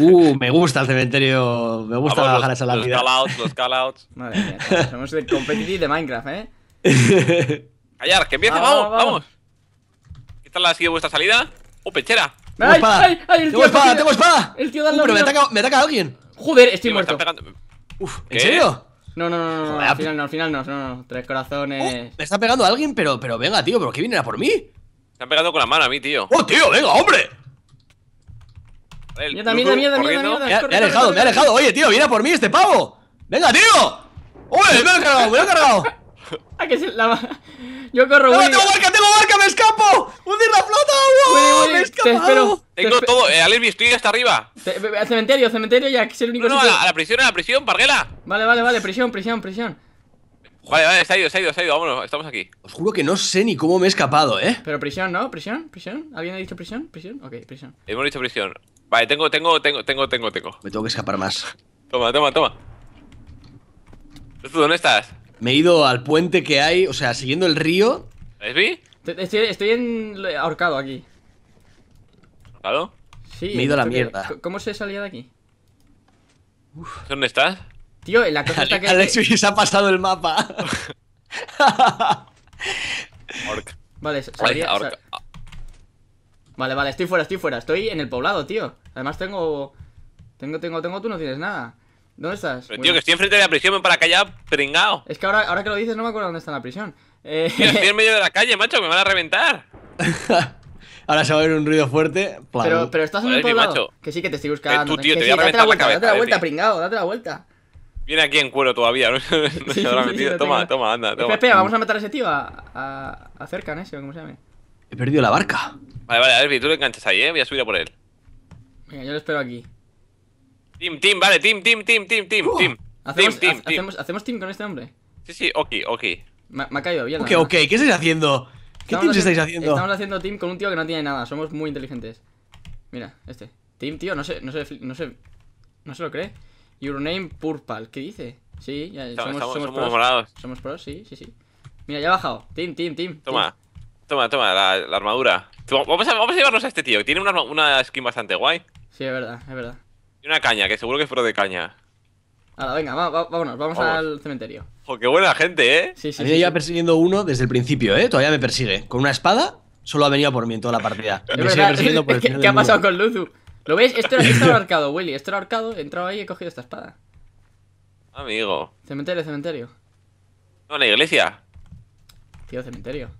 Uh, me gusta el cementerio. Me ah, gusta Vamos, bajar a esa Los callouts, los callouts. Madre mía, somos el competitive de Minecraft, ¿eh? Callar, que empiece, vamos, vamos, ¿Qué tal ha sido vuestra salida? ¡Oh, pechera! ¡Ay, espada! ¡Ay, ay, ¡Tengo espada, tengo espada! El tío dando uh, pero me ataca, me alguien. Joder, estoy muerto. Uf, ¿en serio? No, no, no, no, al final no, al final no, no, no. Tres corazones. Uh, me está pegando alguien, pero, pero venga, tío, pero qué viene a por mí. Me están pegando con la mano a mí, tío. ¡Oh, tío, venga, hombre! mierda, mierda, mierda, mierda, Me ha alejado, me ha alejado. Oye, tío, viene por mí este pavo. ¡Venga, tío! ¡Uy! ¡Me lo he cargado! ¡Me lo he cargado! Ah, que se la... Yo corro, ¡No, tengo barca, tengo barca! ¡Me escapo! ¡Un la flota! ¡Wow! ¡Me he escapado! tengo todo, eh, estoy hasta arriba. cementerio, cementerio, ya que es el único no, sitio. No, a la, a la prisión, a la prisión, Parguela. Vale, vale, vale, prisión, prisión, prisión. Vale, vale, se ha ido, se ha ido, se ha ido, vámonos, estamos aquí. Os juro que no sé ni cómo me he escapado, ¿eh? Pero prisión, ¿no? ¿Prisión? ¿Prisión? ¿Alguien ha dicho prisión? ¿Prisión? Ok, prisión. Hemos dicho prisión. Vale, tengo, tengo, tengo, tengo, tengo, tengo. Me tengo que escapar más. toma, toma, toma. ¿Tú dónde estás? Me he ido al puente que hay, o sea, siguiendo el río. ¿Lesbi? Estoy, estoy en ahorcado aquí. ¿Ahorcado? Sí. Me he ido a la mierda. ¿Cómo se salía de aquí? Uf. ¿Dónde estás? Tío, la cosa está que. Alex se ha pasado el mapa. Vale, Vale, vale, estoy fuera, estoy fuera. Estoy en el poblado, tío. Además tengo. Tengo, tengo, tengo, tú no tienes nada. ¿Dónde estás? Pero, tío, que estoy enfrente de la prisión, para acá ya pringado. Es que ahora, ahora que lo dices no me acuerdo dónde está la prisión. Eh... estoy en medio de la calle, macho, me van a reventar. Ahora se va a oír un ruido fuerte. Pero, pero estás en el poblado. Que sí que te estoy buscando. Eh, tú, tío, te, voy a reventar date la vuelta, cabeza, date la vuelta, pringado, date la vuelta. Viene aquí en cuero todavía, ¿no? se habrá metido. toma, toma, anda, toma. Espera, espera, vamos a matar a ese tío a, a, a ese, o como se llame. He perdido la barca. Vale, vale, a ver, tú lo enganchas ahí, ¿eh? Voy a subir a por él. Venga, yo lo espero aquí. Team, team, vale, team, team, team, team, team, uh, team. ¿Hacemos team, hacemos, ¿Hacemos team con este hombre? Sí, sí, ok, ok. Me, me ha caído bien. Ok, ok, ¿qué estáis haciendo? ¿Qué teams estáis haciendo? Estamos haciendo team con un tío que no tiene nada, somos muy inteligentes. Mira, este. Team, tío, no sé, no sé, no sé, no se lo cree. Your name Purple. ¿Qué dice? Sí, ya, somos, somos, pros. Somos sí, sí, sí. Mira, ya ha bajado. Team, team, team. Toma, toma, toma, la, armadura. Vamos a, llevarnos a este tío. Tiene una, una, skin bastante guay. Sí, es verdad, es verdad. Y una caña, que seguro que es pro de caña. Ahora, venga, vámonos, vamos, al cementerio. Jo, qué buena gente, ¿eh? Sí, sí. A mí me persiguiendo uno desde el principio, ¿eh? Todavía me persigue. Con una espada, solo ha venido por mí en toda la partida. me sigue persiguiendo por el ¿qué ha pasado con Luzu? ¿Lo veis? Esto era, esto arcado, Willy. Esto era arcado. He entrado ahí y he cogido esta espada. Amigo. Cementerio, cementerio. No, la iglesia. Tío, cementerio.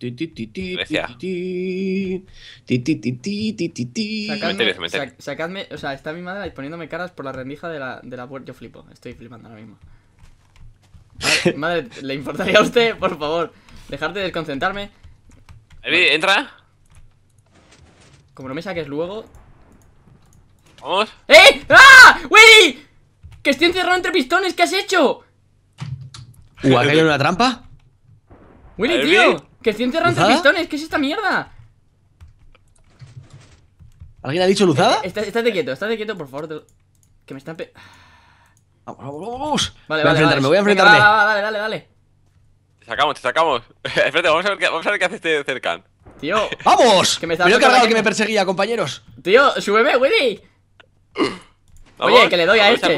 Iglesia. Sacadme, cementerio. sacadme, o sea, está mi madre ahí poniéndome caras por la rendija de la, puerta. Yo flipo, estoy flipando ahora mismo. Madre, ¿le importaría a usted, por favor, dejarte de desconcentrarme? Evi, entra. Como no me saques luego... ¡Vamos! ¡Eh! ¡Ah! ¡Willy! ¡Que estoy encerrado entre pistones! ¿Qué has hecho? ¿Uh, ha caído una trampa? ¡Willy, tío! ¡Que estoy encerrado entre pistones! ¿Qué es esta mierda? ¿Alguien ha dicho luzada? Eh, estate quieto, estate quieto, por favor. Que me están pe... Vamos, vamos, vamos. Vale, voy vale, a enfrentarme, voy a enfrentarme. Venga, va, va, dale, dale, Te sacamos, te sacamos. Espérate, vamos a ver qué, vamos a ver hace este cercan. ¡Vamos! Que me, he cargado que me perseguía, compañeros. Tío, súbeme, Willy. Oye, que le doy a este.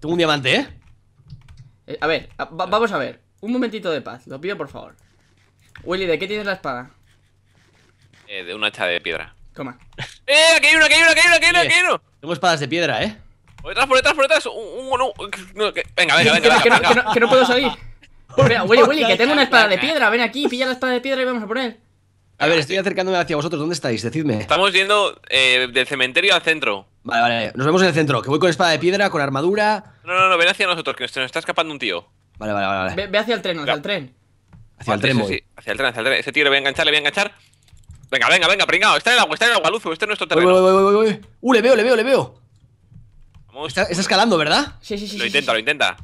Tengo un diamante, ¿eh? a ver, vamos a ver. Un momentito de paz, lo pido por favor. Willy, ¿de qué tienes la espada? Eh, de una hacha de piedra. Toma. ¡Eh! ¡Aquí hay uno, aquí hay uno, aquí hay uno, aquí hay uno! Tengo espadas de piedra, ¿eh? Por detrás, por detrás, por detrás. Un, un, Venga, venga, venga. que no puedo salir. Oye, pues Willy, Willy, que tengo una espada de piedra. Ven aquí, pilla la espada de piedra y vamos a poner. A ver, estoy acercándome hacia vosotros. ¿Dónde estáis? Decidme. Estamos yendo eh, del cementerio al centro. Vale, vale. Nos vemos en el centro. Que voy con espada de piedra, con armadura. No, no, no. Ven hacia nosotros, que nos está escapando un tío. Vale, vale, vale. Ve, hacia el tren, hacia el tren. Hacia el ah, tren, sí, Hacia el tren, hacia el tren. Ese tío le voy a enganchar, le voy a enganchar. Venga, venga, venga, pringao. Está en el agua, está en el agua, Este es nuestro terreno. uy, uy uh, le veo, le veo, le veo. Está, escalando, ¿verdad? Sí, sí, sí. Lo intenta, lo intenta.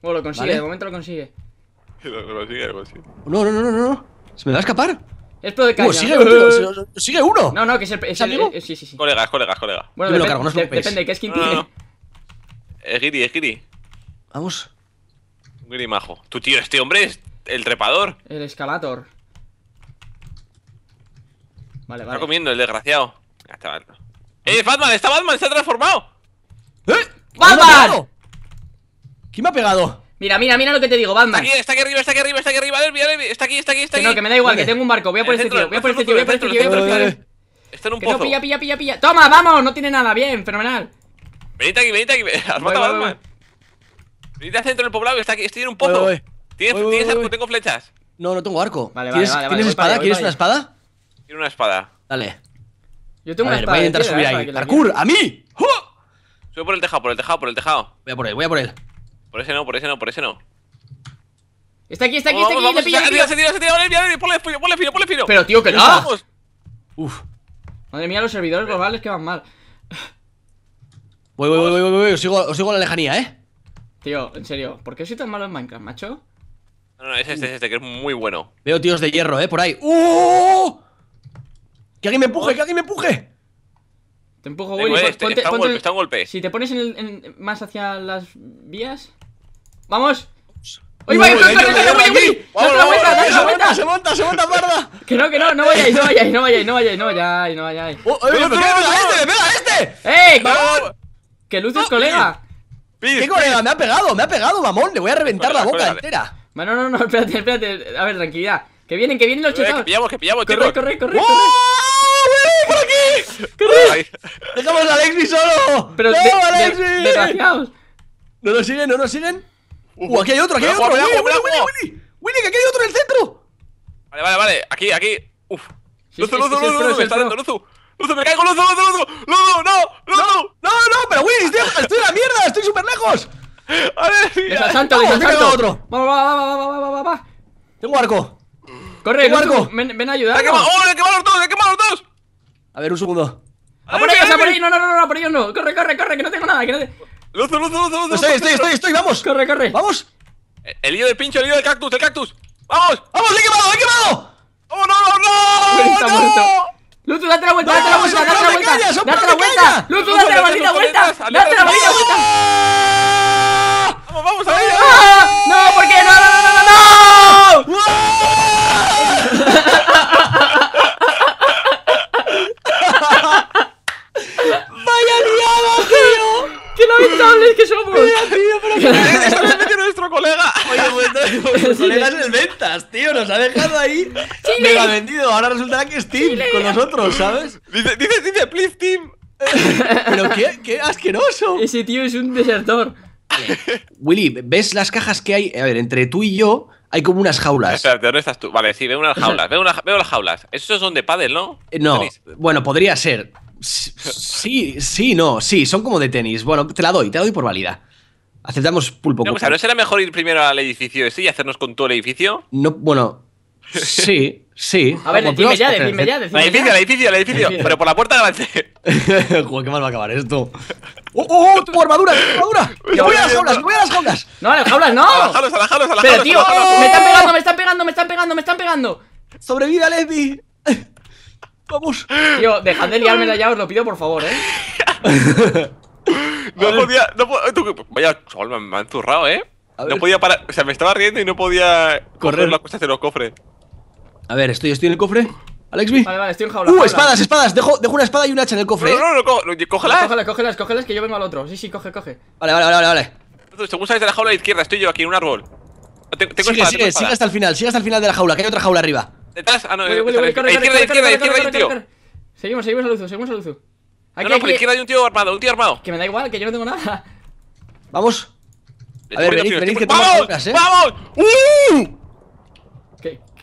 Bueno, lo consigue, de momento lo consigue. No, no, no, no, no. ¿Se me va a escapar? Es pro de caña. Oh, sigue, uno, sigue uno. No, no, que es el. Eh, eh, sí, sí, sí. Colegas, colegas, colega. Bueno, depende, lo cargo, depende, ¿qué skin tiene? Es Giri, es Giri. Vamos. Giri majo. Tu tío, este hombre es el trepador. El escalator. Vale, vale. Está comiendo el desgraciado. Ya ¡Eh, Batman! ¡Está Batman! ¡Se ha transformado! ¡Eh! ¡Batman! ¿Quién me ha pegado? Mira, mira, mira lo que te digo, Batman. Está aquí, está aquí arriba, está aquí arriba, está aquí arriba. Está aquí, está aquí, está aquí. no, que me da igual, que tengo un barco. Voy a por el eh, este tío, voy a por este tío, voy a por este tío, voy eh. por Está en un pozo. pilla, pilla, pilla, pilla. Toma, vamos, no tiene nada, bien, fenomenal. Venid aquí, venid aquí, arma, a Batman. Venite al centro del poblado, está aquí, estoy en un pozo. ¿Tienes, ¿tienes arco? Tengo flechas. No, no tengo arco. Vale, vale, ¿Tienes espada? ¿Quieres una espada? Quiero una espada. Dale. Yo tengo una espada. Voy a intentar subir ahí. ¡Parkour! ¡A mí! Sube por el tejado, por el tejado, por el tejado. Voy a por él, voy a por él. Por ese no, por ese no, por ese no. Está aquí, está aquí, está aquí. se pillo, tira, se tira, se tira. Ponle filo, ponle filo, ponle Pero tío, que no. Vamos. Uf. Madre mía, los servidores globales que van mal. Voy, voy, voy, voy, voy, os sigo, os sigo a la lejanía, eh. Tío, en serio, ¿por qué soy tan malo en Minecraft, macho? No, no, es este, es este, que es muy bueno. Veo tíos de hierro, eh, por ahí. ¡Uh! ¡Que alguien me empuje, que alguien me empuje! Te empujo, Willy. Este, está un golpe, está un golpe. Si te pones más hacia las vías. ¡Vamos! uy, ¡Oye, vaya! ¡Se monta, se monta, se monta, parda! Que no, que no, no vayáis, no vayáis, no vayáis, no vayáis, no vayáis, no vayáis. ¡Oye, otro! ¡Este, me pega este! ¡Ey! Eh, ¡Que luces, oh, colega! Eh. ¿Qué colega? Me ha pegado, me ha pegado, mamón. Le voy a reventar la boca entera. No, no, no, espérate, espérate. A ver, tranquilidad. Que vienen, que vienen los eh, chicos. Que pillamos, que pillamos, Corre, corre, corre. ¡Por aquí! ¡Corre! ¡Dejamos a Alexi solo! ¡Pero, Alexi! ¡Desgraciados! ¿No nos siguen? ¿No nos siguen? Uh, aquí hay otro, aquí hay otro. Willy, Willy, Willy, que aquí hay otro en el centro. Vale, vale, vale. Aquí, aquí. Uf. Luzu, Luzu, Luzu, me está dando Luzu. Luzu, me caigo, Luzu, Luzu, Luzu. Luzu, no, Luzu. No, no, no pero Willy, estoy en la mierda, estoy súper lejos. Vale, santo, otro. Vamos, va, va, va, va, va, va, va. Tengo arco. Corre, arco ven, a ayudar. ¡Oh, le he quemado los dos, le he quemado los dos! A ver, un segundo. ¡A por ellos, a por ellos! No, no, no, no, por ellos no. Corre, corre, corre, que no tengo nada, que no tengo... ¡Luzo, luzo, luzo! luzo estoy, estoy, estoy, estoy, vamos. Corre, corre. Vamos. Eh, el, lío del pincho, el lío del cactus, el cactus. ¡Vamos! ¡Vamos! ¡Le he quemado! ¡Le he quemado! ¡Oh, no, no, no! ¡Está no! muerto! Luzu, date la vuelta, date la vuelta, date la vuelta, date la vuelta, Luzu, date la maldita vuelta, date la maldita vuelta. Vamos, vamos, a ¡Ah! ver. No, porque me lo ha vendido. Ahora resultará que es Tim con nosotros, ¿sabes? Dice, dice, please Tim Pero qué, qué asqueroso. Ese tío es un desertor. Willy, ¿ves las cajas que hay? A ver, entre tú y yo hay como unas jaulas. Espérate, ¿dónde estás tú? Vale, sí, veo unas jaulas. Veo, una, las jaulas. Esos son de pádel, ¿no? Eh, no, no bueno, podría ser. Sí, sí, no, sí, son como de tenis. Bueno, te la doy, te la doy por válida. Aceptamos pulpo. No, o sea, ¿no será mejor ir primero al edificio ese y hacernos con todo el edificio? No, bueno, Sí, sí. A ver, decime ya, decime ya, El edificio, el edificio, el edificio. Pero por la puerta de avance. Joder, qué mal va a acabar esto. ¡Oh, oh, oh! oh armadura, armadura! ¡Me voy a las jaulas, me voy a las jaulas! ¡No, a las jaulas no! ¡A las jaulas, a las a Pero, tío, ¡Oh! me están pegando, me están pegando, me están pegando, me están pegando. ¡Sobrevive a ¡Vamos! Tío, dejad de liarme ya, os lo pido por favor, ¿eh? no podía... No podía vaya, chaval, me, han zurrado, ¿eh? No podía parar... O sea, me estaba riendo y no podía... Correr las cosas de los cofres. A ver, estoy, estoy en el cofre. Alexby. Vale, vale, estoy en jaula. ¡Uh, espadas, espadas! Dejo, dejo, una espada y un hacha en el cofre. No, no, no, no, cógelas. Cógelas, cógelas, que yo vengo al otro. Sí, sí, coge, coge. Vale, vale, vale, vale. Entonces, según sabes de la jaula a la izquierda, estoy yo aquí en un árbol. Tengo sigue, espada, sigue, sigue hasta el final, sigue hasta el final de la jaula, que hay otra jaula arriba. Detrás, ah, no, no, voy, voy, izquierda, izquierda, izquierda, izquierda, Seguimos, seguimos a luz, seguimos a luz. no, por la izquierda hay un tío armado, un tío armado. Que me da igual, que yo no tengo nada. Vamos. A ver, ¡Vamos! Eh. ¡Vamos! ¡Uh!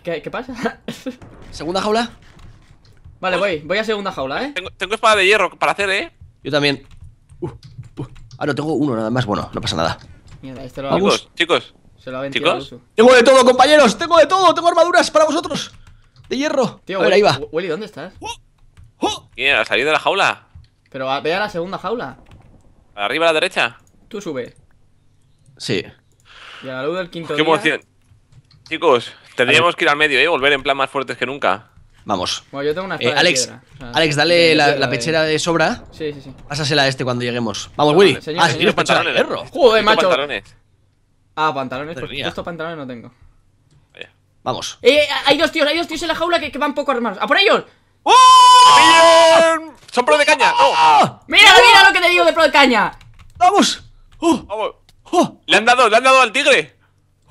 ¿Qué, qué pasa? ¿Segunda jaula? Vale, voy, voy a segunda jaula, ¿eh? Tengo, tengo espada de hierro para hacer, ¿eh? Yo también. Uh, uh. Ah, no, tengo uno nada más, bueno, no pasa nada. Mierda, este lo Vamos. Chicos, chicos. Se lo ha Tengo de todo, compañeros, tengo de todo, tengo armaduras para vosotros. De hierro. Tío, a ver, Willy, ¿dónde estás? ha ¡Oh! ¡Oh! salido de la jaula. Pero a, ve a la segunda jaula. Arriba a la derecha. Tú sube. Sí. Y a la luz del quinto Qué emoción. Chicos, Tendríamos que ir al medio, ¿eh? Volver en plan más fuertes que nunca. Vamos. Bueno, yo tengo una eh, espada Alex, Alex, dale la, pechera de sobra. Sí, sí, sí. Pásasela a este cuando lleguemos. Vamos, Willy. Ah, señor, pantalones. De perro. Joder, macho. Pantalones. Ah, pantalones. Pues estos pantalones no tengo. Vaya. Vamos. Eh, eh, hay dos tíos, hay dos tíos en la jaula que, van poco armados. ¡A por ellos! ¡Oh! ¡Son pro de caña! ¡Oh! ¡Mira, mira lo que te digo de pro de caña! ¡Vamos! ¡Oh! ¡Oh! ¡Le han dado, le han dado al tigre!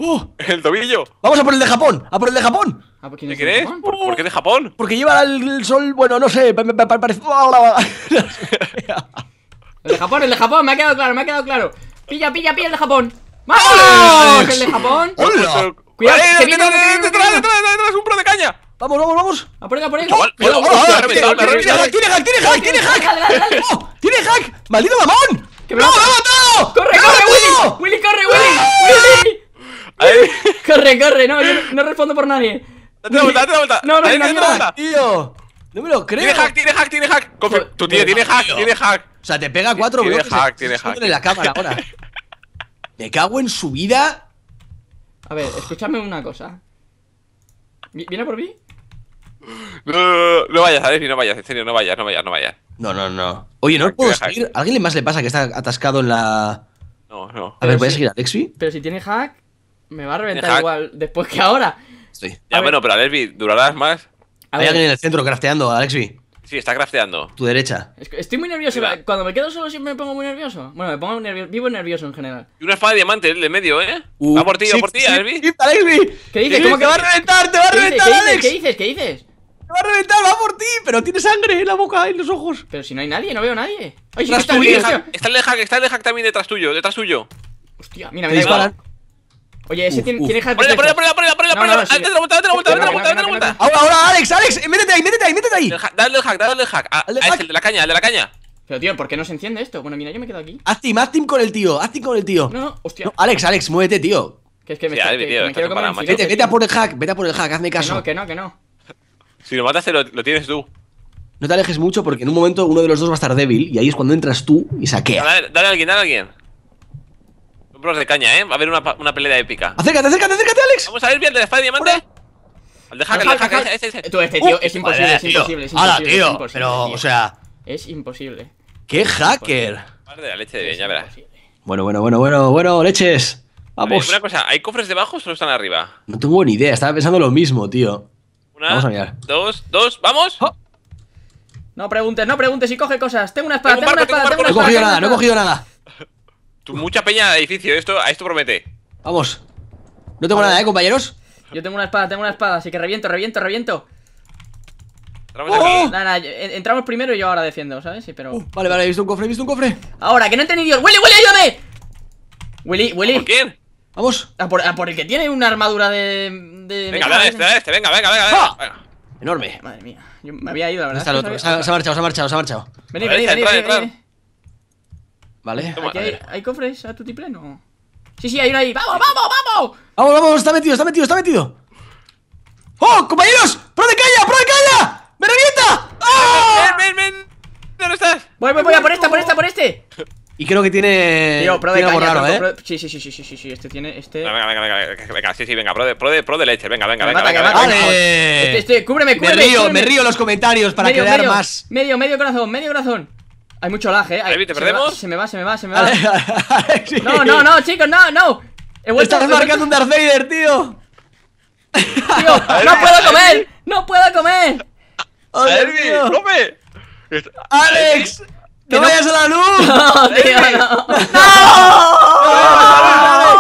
¡Oh! ¡El tobillo! ¡Vamos a por el de Japón! ¡A por el de Japón! ¿Qué crees? Japón? ¿Por, qué de Japón? Porque lleva el sol, bueno, no sé, parece. el de Japón, el de Japón, me ha quedado claro, me ha quedado claro. Pilla, pilla, pilla el de Japón. ¡Vamos! ¡El de Japón! ¡Hola! ¡Cuidado! ¡Se de detrás, detrás, detrás! ¡Un pro de caña! ¡Vamos, vamos, vamos! vamos a por él! ¡Tiene hack, tiene hack, tiene hack! ¡Tiene hack! ¡Maldito mamón! ¡No, no, corre, no, no, respondo por nadie. Date vuelta, date la vuelta. No, Tío, no me lo creo. Tiene hack, tiene hack, tiene hack. tu tío, tiene hack, tiene hack. O sea, te pega cuatro tiene Hack, eh, tiene hack, tiene la cámara ahora. Me cago en su vida. A ver, escúchame una cosa. ¿Viene por mí? No, no, no, no vayas, Alexi, no vayas, en serio, no vayas, no vayas, no vayas. No, no, no. Oye, no puedo seguir. ¿A alguien más le pasa que está atascado en la. No, no. A ver, ¿voy a seguir a Alexi? Pero si tiene hack. Me va a reventar igual después que ahora. Sí. Ya, bueno, pero Alexby, ¿durarás más? Hay alguien en el centro crafteando, Alexby. Sí, está crafteando. Tu derecha. Estoy muy nervioso. Cuando me quedo solo siempre me pongo muy nervioso. Bueno, me pongo nervioso. Vivo nervioso en general. Y una espada de diamante, el de medio, ¿eh? Uh, va por ti, va por ti, Alexby. ¿Qué dices? ¿Cómo que va a reventar? ¡Te va a reventar, Alex! ¿Qué dices? ¿Qué dices? ¡Te va a reventar! ¡Va por ti! Pero tiene sangre en la boca, y en los ojos. Pero si no hay nadie, no veo nadie. ¡Ay, sí, está el hack! Está el hack también detrás tuyo, detrás tuyo. Hostia, mira, me Oye, ese tiene, que hija de Ponle, ponle, ponle, ponle, ponle, la vuelta, date la vuelta, la vuelta, vuelta. Ahora, ahora, Alex, Alex, métete ahí, métete ahí, métete ahí. Dale el hack, dale el hack. Es el de la caña, el de la caña. Pero tío, ¿por qué no se enciende esto? Bueno, mira, yo me quedo aquí. Haz team, haz team con el tío, haz team con el tío. No, hostia. Alex, Alex, muévete, tío. Que es que me, sí, está, tío, que, tío, me quiero comer Vete, vete a por el hack, vete a por el hack, hazme caso. Que no, que no, que no. Si lo matas, lo, lo tienes tú. No te alejes mucho porque en un momento uno de los dos va a estar débil y ahí es cuando entras tú y saqueas. Dale, dale a alguien, dale a alguien. Vamos de caña, ¿eh? Va a haber una, una, pelea épica. ¡Acércate, acércate, acércate, Alex! Vamos a ir bien de espada de diamante. Al de hacker, al de hacker, Ese, ese, Tú, este tío, uh, es imposible, es imposible, es imposible. Hala, tío, imposible, pero, o sea... Es imposible. ¡Qué hacker! Madre de la leche de bien, verás. Bueno, bueno, bueno, bueno, bueno, leches. Vamos. una cosa, ¿hay cofres debajo o solo están arriba? No tengo ni idea, estaba pensando lo mismo, tío. vamos a mirar. dos, dos, ¡vamos! Oh. No preguntes, no preguntes y coge cosas. Tengo una espada, tengo, una espada, tengo, tengo una espada. No he cogido nada, no he cogido nada mucha peña de edificio, esto, a esto promete. Vamos. No tengo nada, ¿eh, compañeros? Yo tengo una espada, tengo una espada, así que reviento, reviento, reviento. Entramos, ¡Oh! entramos primero y yo ahora defiendo, ¿sabes? Sí, pero... Uh, vale, vale, he visto un cofre, he visto un cofre. Ahora, que no entre ni Dios. ¡Willy, Willy, ayúdame! Willy, Willy. ¿Por quién? Vamos. A ah, ah, por, el que tiene una armadura de. de venga, dale este, dale este, venga, venga, venga. Enorme. Madre mía. Yo me había ido, la verdad. Está el otro. Se ha, se ha marchado, se ha marchado, se ha marchado. Venid, venid, venid. ¿Vale? hay, cofres a tu pleno? Sí, sí, hay uno ahí. ¡Vamos, vamos, vamos! ¡Vamos, vamos! ¡Está metido, está metido, está metido! ¡Oh, compañeros! ¡Pro de calla, pro de calla! ¡Me revienta! ¡Ah! ¡Ven, ven, ven! ¿Dónde estás? Voy, voy, voy, a por esta, por esta, por este. Y creo que tiene. Tío, pro de tiene raro, ¿eh? Sí, sí, sí, sí, sí, sí, este tiene. Este. Venga, venga, venga, venga, sí, sí, venga, pro de, pro leche, venga, venga, venga. venga, venga, este, este, cúbreme, cúbreme. Me río, me río los comentarios para crear más. Medio, medio corazón, medio corazón. Hay mucho laje, eh. ¿Servi, ¿te perdemos? se me va, se me va, se me va. No, no, no, chicos, no, no. Estás marcando un Darth Vader, tío. Tío, no puedo comer. No puedo comer. ¡Servi, rompe! Alex, ¡Que vayas a la luz. No, tío, no. no.